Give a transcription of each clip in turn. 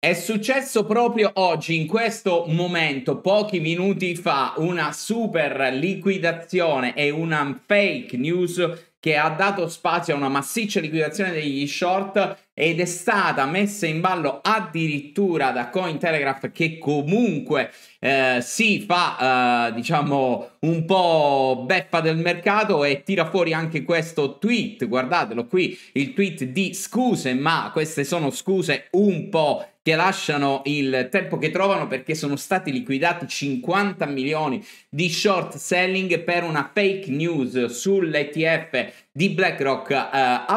È successo proprio oggi, in questo momento, pochi minuti fa, una super liquidazione e una fake news che ha dato spazio a una massiccia liquidazione degli short ed è stata messa in ballo addirittura da Cointelegraph che comunque eh, si fa eh, diciamo un po' beffa del mercato e tira fuori anche questo tweet guardatelo qui il tweet di scuse ma queste sono scuse un po' che lasciano il tempo che trovano perché sono stati liquidati 50 milioni di short selling per una fake news sull'ETF di BlackRock eh, ha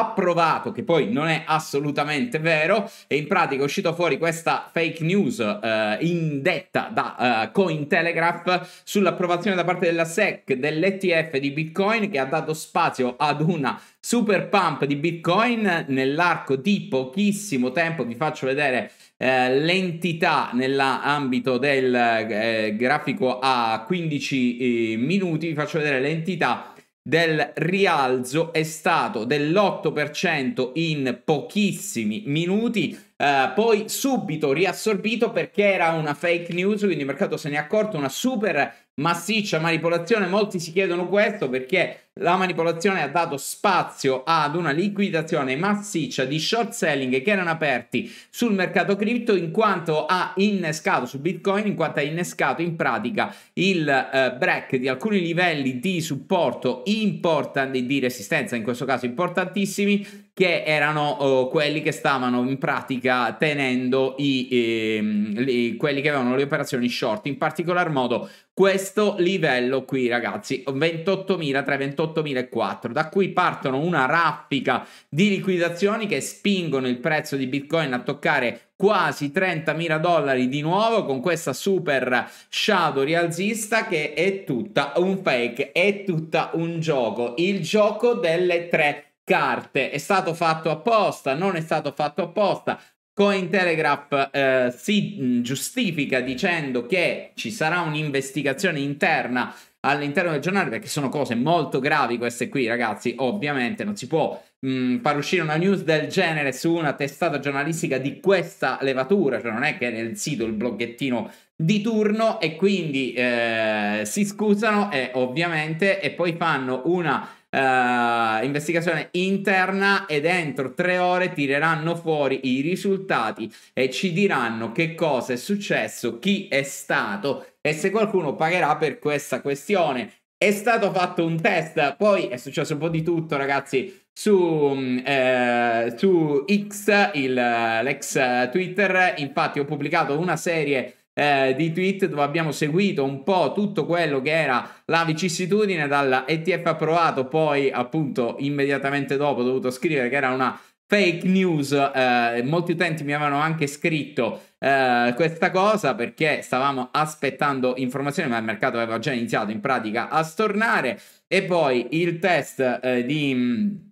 che poi non è assolutamente vero, e in pratica è uscito fuori questa fake news eh, indetta da eh, Cointelegraph sull'approvazione da parte della SEC dell'ETF di Bitcoin che ha dato spazio ad una super pump di Bitcoin nell'arco di pochissimo tempo. Vi faccio vedere eh, l'entità nell'ambito del eh, grafico a 15 eh, minuti. Vi faccio vedere l'entità del rialzo è stato dell'8% in pochissimi minuti, eh, poi subito riassorbito perché era una fake news, quindi il mercato se ne è accorto, una super massiccia manipolazione. Molti si chiedono questo perché la manipolazione ha dato spazio ad una liquidazione massiccia di short selling che erano aperti sul mercato cripto in quanto ha innescato su Bitcoin, in quanto ha innescato in pratica il eh, break di alcuni livelli di supporto importanti, di resistenza in questo caso importantissimi, che erano oh, quelli che stavano in pratica tenendo i, eh, li, quelli che avevano le operazioni short, in particolar modo questo livello qui ragazzi 28.000 tra 28.000 e 4 da cui partono una raffica di liquidazioni che spingono il prezzo di bitcoin a toccare quasi 30.000 dollari di nuovo con questa super shadow rialzista che è tutta un fake, è tutta un gioco, il gioco delle tre carte. È stato fatto apposta, non è stato fatto apposta. Cointelegraph eh, si giustifica dicendo che ci sarà un'investigazione interna all'interno del giornale perché sono cose molto gravi queste qui ragazzi ovviamente non si può mh, far uscire una news del genere su una testata giornalistica di questa levatura cioè non è che nel sito il bloggettino di turno e quindi eh, si scusano e ovviamente e poi fanno una uh, investigazione interna e dentro tre ore tireranno fuori i risultati e ci diranno che cosa è successo, chi è stato e se qualcuno pagherà per questa questione. È stato fatto un test, poi è successo un po' di tutto, ragazzi. Su, mm, eh, su X, il, eh, l'ex Twitter, infatti, ho pubblicato una serie eh, di tweet dove abbiamo seguito un po' tutto quello che era la vicissitudine dalla ETF approvato, poi appunto immediatamente dopo ho dovuto scrivere che era una fake news, eh, molti utenti mi avevano anche scritto eh, questa cosa perché stavamo aspettando informazioni ma il mercato aveva già iniziato in pratica a stornare e poi il test eh, di...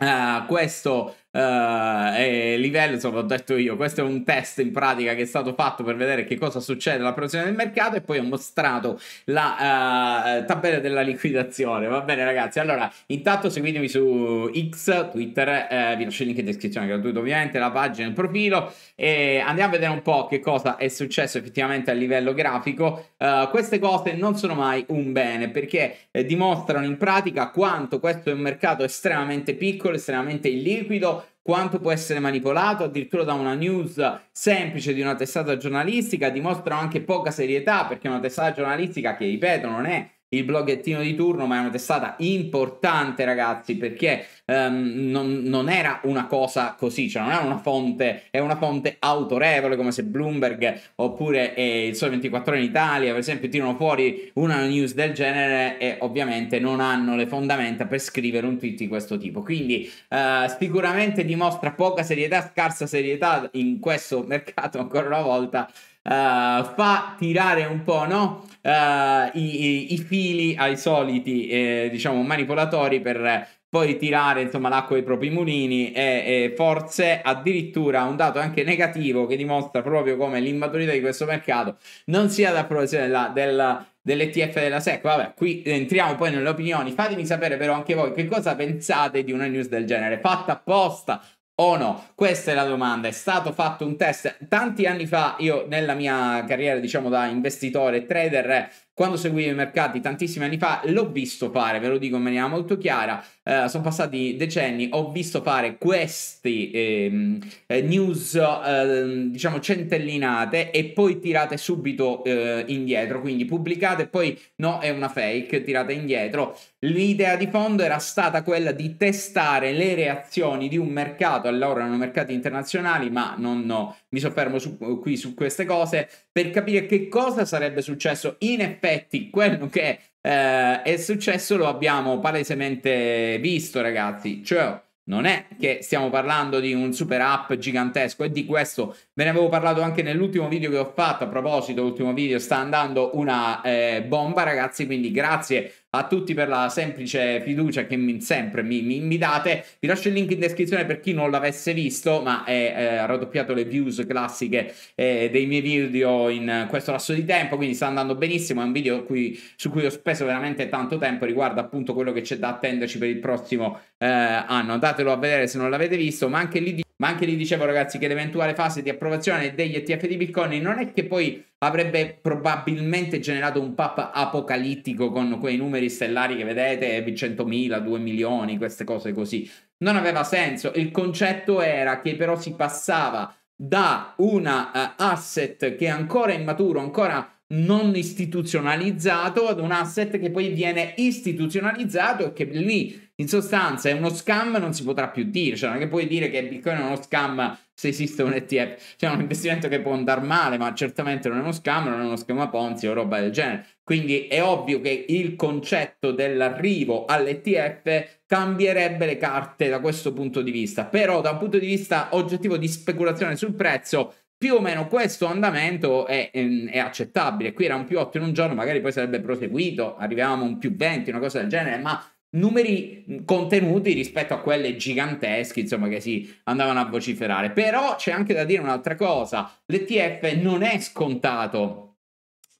Uh, questo Uh, livello, insomma, ho detto io, questo è un test in pratica che è stato fatto per vedere che cosa succede alla produzione del mercato e poi ho mostrato la uh, tabella della liquidazione. Va bene, ragazzi. Allora, intanto seguitemi su X, Twitter, eh, vi lascio il link in descrizione gratuito, ovviamente, la pagina, il profilo e andiamo a vedere un po' che cosa è successo effettivamente a livello grafico. Uh, queste cose non sono mai un bene perché eh, dimostrano in pratica quanto questo è un mercato estremamente piccolo, estremamente illiquido quanto può essere manipolato addirittura da una news semplice di una testata giornalistica, dimostrano anche poca serietà perché una testata giornalistica che, ripeto, non è il bloggettino di turno, ma è una testata importante, ragazzi, perché um, non, non, era una cosa così, cioè non era una fonte, è una fonte autorevole come se Bloomberg oppure eh, il Sole 24 ore in Italia, per esempio, tirano fuori una news del genere e ovviamente non hanno le fondamenta per scrivere un tweet di questo tipo. Quindi uh, sicuramente dimostra poca serietà, scarsa serietà in questo mercato ancora una volta eh, fa tirare un po', no? Uh, i, i, fili ai soliti eh, diciamo manipolatori per poi tirare insomma l'acqua ai propri mulini e, e, forse addirittura un dato anche negativo che dimostra proprio come l'immaturità di questo mercato non sia l'approvazione della, della dell'ETF della SEC. Vabbè, qui entriamo poi nelle opinioni. Fatemi sapere però anche voi che cosa pensate di una news del genere, fatta apposta o no? Questa è la domanda. È stato fatto un test tanti anni fa, io nella mia carriera, diciamo da investitore e trader, quando seguivo i mercati tantissimi anni fa, l'ho visto fare, ve lo dico in maniera molto chiara, eh, sono passati decenni, ho visto fare queste ehm, eh, news, eh, diciamo, centellinate e poi tirate subito eh, indietro, quindi pubblicate e poi no, è una fake, tirate indietro. L'idea di fondo era stata quella di testare le reazioni di un mercato, allora erano mercati internazionali, ma non no, mi soffermo su, qui su queste cose per capire che cosa sarebbe successo. In effetti, quello che eh, è successo lo abbiamo palesemente visto, ragazzi. Cioè, non è che stiamo parlando di un super app gigantesco e di questo ve ne avevo parlato anche nell'ultimo video che ho fatto. A proposito, l'ultimo video sta andando una eh, bomba, ragazzi. Quindi grazie a tutti per la semplice fiducia che mi, sempre mi, mi, mi, date. Vi lascio il link in descrizione per chi non l'avesse visto, ma è eh, raddoppiato le views classiche eh, dei miei video in questo lasso di tempo, quindi sta andando benissimo. È un video cui, su cui ho speso veramente tanto tempo, riguarda appunto quello che c'è da attenderci per il prossimo eh, anno. Datelo a vedere se non l'avete visto, ma anche lì di ma anche lì dicevo ragazzi che l'eventuale fase di approvazione degli ETF di Bitcoin non è che poi avrebbe probabilmente generato un pub apocalittico con quei numeri stellari che vedete, 100.000, 2 milioni, queste cose così. Non aveva senso, il concetto era che però si passava da un uh, eh, asset che è ancora immaturo, ancora non istituzionalizzato ad un asset che poi viene istituzionalizzato e che lì in sostanza è uno scam, non si potrà più dire, cioè non è che puoi dire che Bitcoin è uno scam se esiste un ETF, cioè è un investimento che può andare male, ma certamente non è uno scam, non è uno schema Ponzi o roba del genere. Quindi è ovvio che il concetto dell'arrivo all'ETF cambierebbe le carte da questo punto di vista, però da un punto di vista oggettivo di speculazione sul prezzo più o meno questo andamento è, ehm, è, accettabile. Qui era un più 8 in un giorno, magari poi sarebbe proseguito, arriviamo a un più 20, una cosa del genere, ma numeri mm, contenuti rispetto a quelle gigantesche, insomma, che si andavano a vociferare. Però c'è anche da dire un'altra cosa, l'ETF non è scontato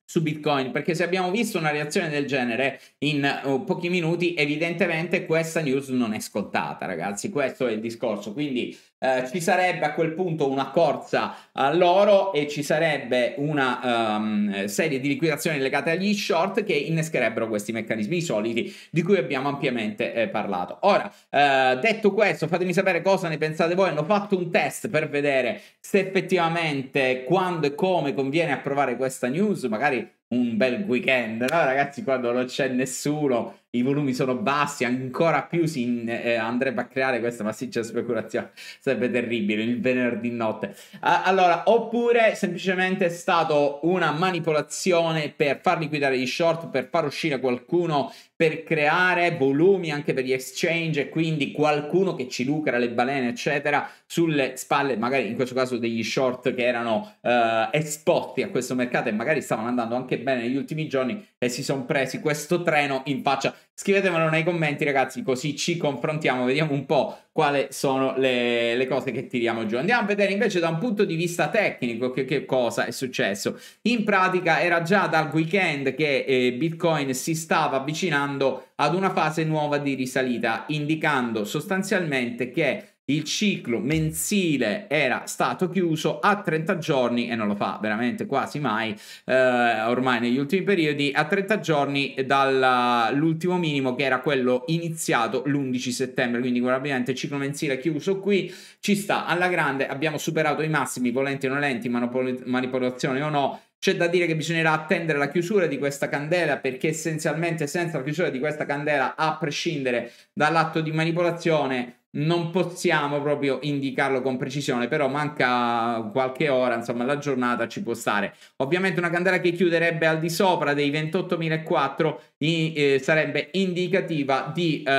su Bitcoin, perché se abbiamo visto una reazione del genere in uh, pochi minuti, evidentemente questa news non è scontata, ragazzi, questo è il discorso. Quindi eh, ci sarebbe a quel punto una corsa all'oro e ci sarebbe una um, serie di liquidazioni legate agli short che innescherebbero questi meccanismi soliti di cui abbiamo ampiamente eh, parlato. Ora, eh, detto questo, fatemi sapere cosa ne pensate voi. Hanno fatto un test per vedere se effettivamente quando e come conviene approvare questa news, magari un bel weekend, no ragazzi quando non c'è nessuno, i volumi sono bassi, ancora più si eh, andrebbe a creare questa massiccia speculazione, sarebbe terribile, il venerdì notte. Ah, allora, oppure semplicemente è stata una manipolazione per far liquidare gli short, per far uscire qualcuno per creare volumi anche per gli exchange e quindi qualcuno che ci lucra le balene eccetera sulle spalle magari in questo caso degli short che erano eh, esposti a questo mercato e magari stavano andando anche bene negli ultimi giorni e si sono presi questo treno in faccia Scrivetemelo nei commenti, ragazzi, così ci confrontiamo, vediamo un po' quali sono le, le, cose che tiriamo giù. Andiamo a vedere invece da un punto di vista tecnico che, che cosa è successo. In pratica era già dal weekend che eh, Bitcoin si stava avvicinando ad una fase nuova di risalita, indicando sostanzialmente che il ciclo mensile era stato chiuso a 30 giorni e non lo fa veramente quasi mai eh, ormai negli ultimi periodi a 30 giorni dall'ultimo minimo che era quello iniziato l'11 settembre quindi probabilmente il ciclo mensile chiuso qui ci sta alla grande abbiamo superato i massimi volenti o nolenti manipol- manipolazione o no c'è da dire che bisognerà attendere la chiusura di questa candela perché essenzialmente senza la chiusura di questa candela, a prescindere dall'atto di manipolazione, non possiamo proprio indicarlo con precisione, però manca qualche ora, insomma la giornata ci può stare. Ovviamente una candela che chiuderebbe al di sopra dei 28.004 eh, sarebbe indicativa di eh,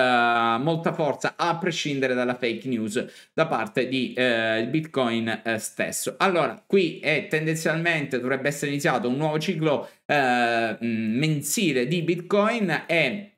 molta forza a prescindere dalla fake news da parte di eh, Bitcoin eh, stesso. Allora, qui è tendenzialmente dovrebbe essere iniziato un nuovo ciclo eh, mensile di Bitcoin e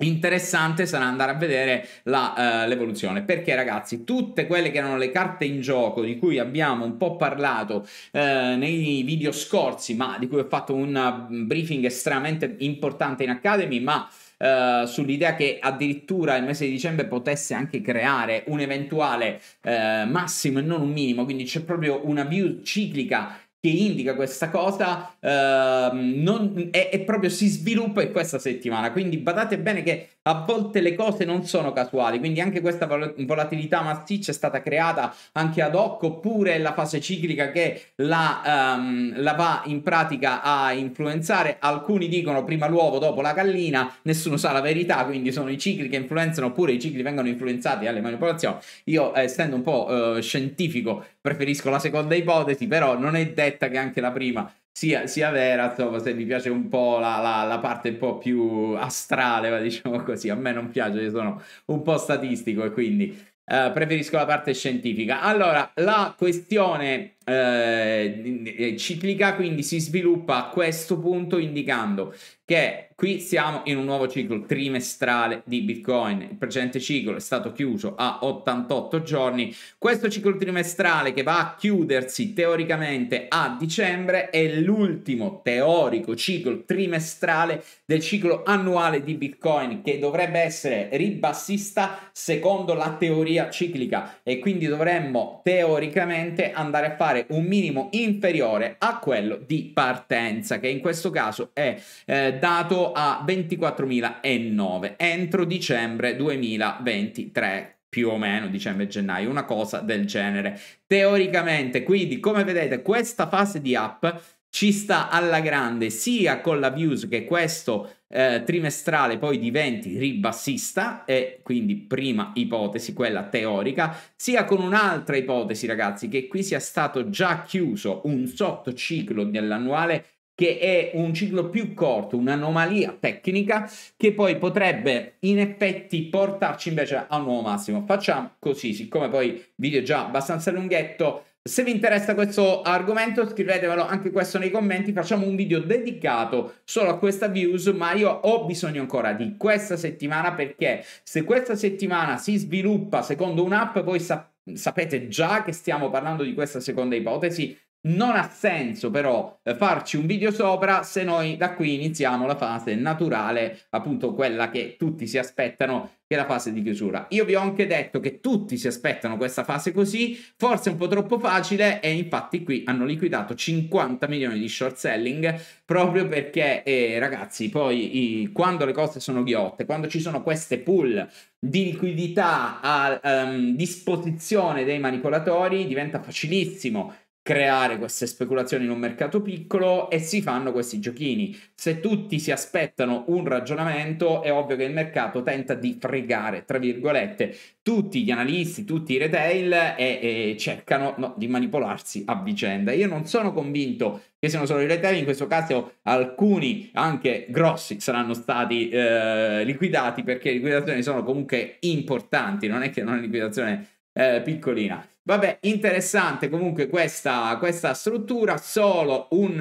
Interessante sarà andare a vedere la, uh, l'evoluzione perché ragazzi tutte quelle che erano le carte in gioco di cui abbiamo un po' parlato uh, nei video scorsi ma di cui ho fatto un eh, briefing estremamente importante in Academy ma Uh, sull'idea che addirittura il mese di dicembre potesse anche creare un eventuale uh, massimo e non un minimo, quindi c'è proprio una view ciclica che indica questa cosa, eh, non, è, è proprio si sviluppa in questa settimana. Quindi badate bene che a volte le cose non sono casuali, quindi anche questa volatilità massiccia è stata creata anche ad hoc, oppure la fase ciclica che la, um, la va in pratica a influenzare. Alcuni dicono prima l'uovo, dopo la gallina, nessuno sa la verità, quindi sono i cicli che influenzano, oppure i cicli vengono influenzati dalle manipolazioni. Io, eh, essendo un po' uh, scientifico, preferisco la seconda ipotesi, però non è detta che anche la prima sia, sia vera, insomma, se mi piace un po' la, la, la parte un po' più astrale, ma diciamo così, a me non piace, io sono un po' statistico e quindi eh, preferisco la parte scientifica. Allora, la questione eh, eh, ciclica, quindi si sviluppa a questo punto indicando che qui siamo in un nuovo ciclo trimestrale di Bitcoin. Il precedente ciclo è stato chiuso a 88 giorni. Questo ciclo trimestrale che va a chiudersi teoricamente a dicembre è l'ultimo teorico ciclo trimestrale del ciclo annuale di Bitcoin che dovrebbe essere ribassista secondo la teoria ciclica e quindi dovremmo teoricamente andare a fare trovare un minimo inferiore a quello di partenza, che in questo caso è eh, dato a 24.009 entro dicembre 2023 più o meno dicembre-gennaio, una cosa del genere. Teoricamente, quindi, come vedete, questa fase di app ci sta alla grande sia con la views che questo eh, trimestrale poi diventi ribassista e quindi prima ipotesi quella teorica sia con un'altra ipotesi ragazzi che qui sia stato già chiuso un sottociclo dell'annuale che è un ciclo più corto, un'anomalia tecnica che poi potrebbe in effetti portarci invece a un nuovo massimo. Facciamo così, siccome poi video è già abbastanza lunghetto, se vi interessa questo argomento scrivetemelo anche questo nei commenti, facciamo un video dedicato solo a questa views, ma io ho bisogno ancora di questa settimana perché se questa settimana si sviluppa secondo un'app, voi sapete sapete già che stiamo parlando di questa seconda ipotesi non ha senso però eh, farci un video sopra se noi da qui iniziamo la fase naturale, appunto quella che tutti si aspettano, che è la fase di chiusura. Io vi ho anche detto che tutti si aspettano questa fase così, forse un po' troppo facile e infatti qui hanno liquidato 50 milioni di short selling proprio perché eh, ragazzi poi i, quando le cose sono ghiotte, quando ci sono queste pool di liquidità a um, disposizione dei manipolatori diventa facilissimo creare queste speculazioni in un mercato piccolo e si fanno questi giochini. Se tutti si aspettano un ragionamento, è ovvio che il mercato tenta di fregare, tra virgolette, tutti gli analisti, tutti i retail e, e cercano no, di manipolarsi a vicenda. Io non sono convinto che siano solo i retail, in questo caso alcuni anche grossi saranno stati eh, liquidati perché le liquidazioni sono comunque importanti, non è che non è liquidazione eh, piccolina. Vabbè, interessante comunque questa, questa struttura, solo un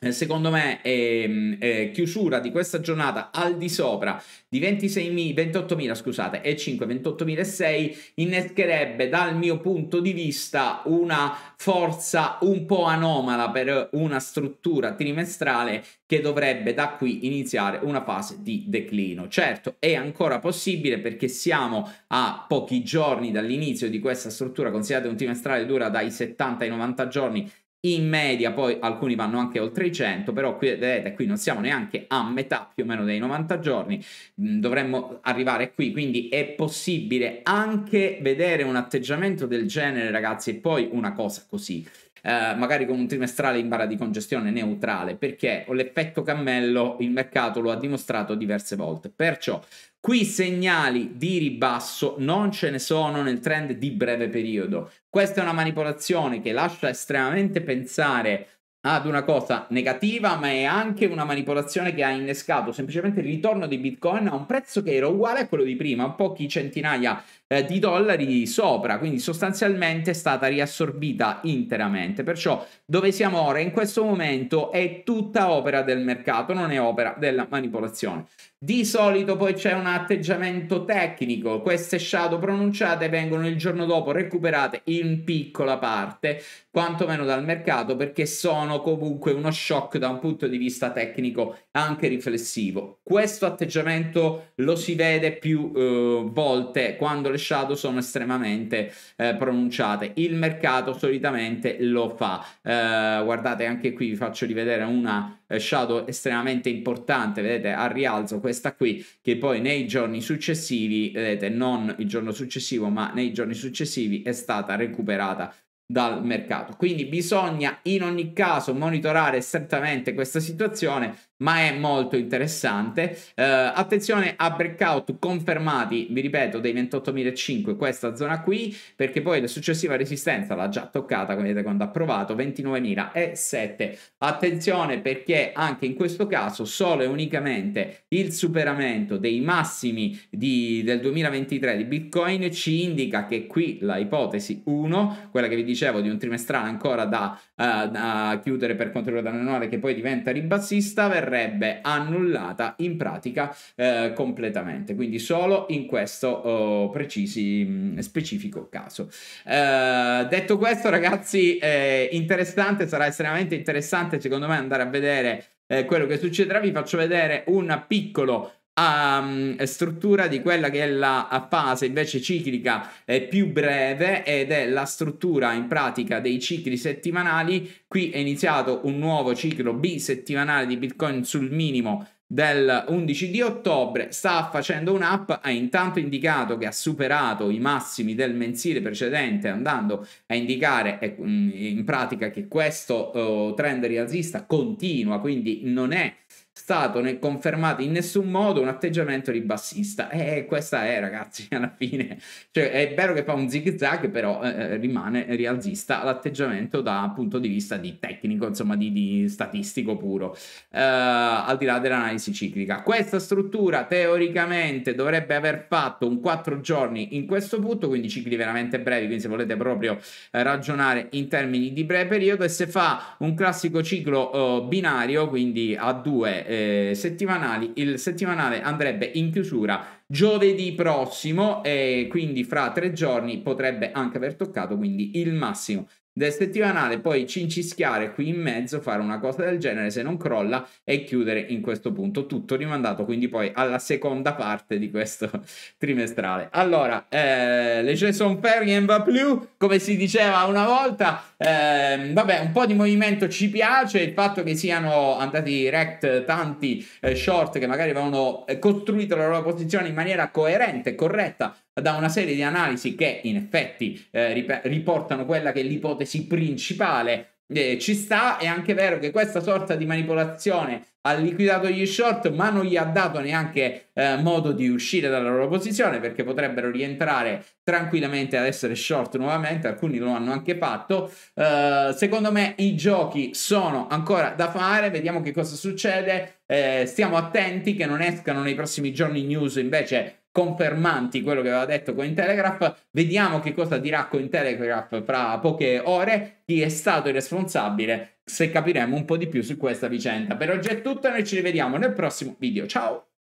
eh, secondo me ehm, eh, chiusura di questa giornata al di sopra di 26.000 28.000 scusate e 5 28.600 innescherebbe dal mio punto di vista una forza un po' anomala per una struttura trimestrale che dovrebbe da qui iniziare una fase di declino. Certo, è ancora possibile perché siamo a pochi giorni dall'inizio di questa struttura, considerate un trimestrale dura dai 70 ai 90 giorni in media poi alcuni vanno anche oltre i 100, però qui vedete qui non siamo neanche a metà più o meno dei 90 giorni, mm, dovremmo arrivare qui, quindi è possibile anche vedere un atteggiamento del genere ragazzi e poi una cosa così. Eh, magari con un trimestrale in barra di congestione neutrale, perché l'effetto cammello il mercato lo ha dimostrato diverse volte. Perciò Qui segnali di ribasso non ce ne sono nel trend di breve periodo. Questa è una manipolazione che lascia estremamente pensare ad una cosa negativa, ma è anche una manipolazione che ha innescato semplicemente il ritorno di Bitcoin a un prezzo che era uguale a quello di prima, pochi centinaia eh, di dollari sopra, quindi sostanzialmente è stata riassorbita interamente. Perciò dove siamo ora in questo momento è tutta opera del mercato, non è opera della manipolazione. Di solito poi c'è un atteggiamento tecnico, queste shadow pronunciate vengono il giorno dopo recuperate in piccola parte, quantomeno dal mercato, perché sono sono comunque uno shock da un punto di vista tecnico anche riflessivo. Questo atteggiamento lo si vede più eh, volte quando le shadow sono estremamente eh, pronunciate. Il mercato solitamente lo fa. Eh, guardate anche qui vi faccio rivedere una eh, shadow estremamente importante, vedete a rialzo questa qui che poi nei giorni successivi, vedete non il giorno successivo ma nei giorni successivi è stata recuperata dal mercato. Quindi bisogna in ogni caso monitorare strettamente questa situazione ma è molto interessante. Eh, attenzione a breakout confermati, vi ripeto, dei 28.500, questa zona qui, perché poi la successiva resistenza l'ha già toccata, come vedete quando ha provato, 29.007. Attenzione perché anche in questo caso solo e unicamente il superamento dei massimi di, del 2023 di Bitcoin ci indica che qui la ipotesi 1, quella che vi dicevo di un trimestrale ancora da a chiudere per quanto riguarda l'annuale che poi diventa ribassista verrebbe annullata in pratica eh, completamente quindi solo in questo oh, precisi mm, specifico caso eh, detto questo ragazzi eh, interessante sarà estremamente interessante secondo me andare a vedere eh, quello che succederà vi faccio vedere un piccolo a ehm, struttura di quella che è la fase invece ciclica eh, più breve ed è la struttura in pratica dei cicli settimanali. Qui è iniziato un nuovo ciclo bisettimanale di Bitcoin sul minimo del 11 di ottobre sta facendo un'app ha intanto indicato che ha superato i massimi del mensile precedente andando a indicare mm, in pratica che questo oh, trend rialzista continua quindi non è stato né confermato in nessun modo un atteggiamento ribassista. E questa è, ragazzi, alla fine. Cioè, è vero che fa un zigzag, però eh, eh, rimane rialzista l'atteggiamento da punto di vista di tecnico, insomma, di, di statistico puro, eh, al di là dell'analisi ciclica. Questa struttura teoricamente dovrebbe aver fatto un 4 giorni in questo punto, quindi cicli veramente brevi, quindi se volete proprio eh, ragionare in termini di breve periodo, e se fa un classico ciclo eh, binario, quindi a due eh, settimanali. Il settimanale andrebbe in chiusura giovedì prossimo e quindi fra tre giorni potrebbe anche aver toccato quindi il massimo del settimanale, poi cincischiare qui in mezzo, fare una cosa del genere se non crolla e chiudere in questo punto. Tutto rimandato quindi poi alla seconda parte di questo trimestrale. Allora, eh, le Jason Ferrien va più, come si diceva una volta, eh, vabbè, un po' di movimento ci piace, il fatto che siano andati rect tanti eh, short che magari avevano eh, costruito la loro posizione in maniera coerente, corretta, da una serie di analisi che in effetti eh, rip- riportano quella che è l'ipotesi principale eh, ci sta, è anche vero che questa sorta di manipolazione ha liquidato gli short, ma non gli ha dato neanche eh, modo di uscire dalla loro posizione perché potrebbero rientrare tranquillamente ad essere short nuovamente. Alcuni lo hanno anche fatto. Eh, secondo me i giochi sono ancora da fare, vediamo che cosa succede. Eh, stiamo attenti che non escano nei prossimi giorni news invece confermanti quello che aveva detto Cointelegraph. Vediamo che cosa dirà Cointelegraph fra poche ore, chi è stato il responsabile, se capiremo un po' di più su questa vicenda. Per oggi è tutto, noi ci rivediamo nel prossimo video. Ciao!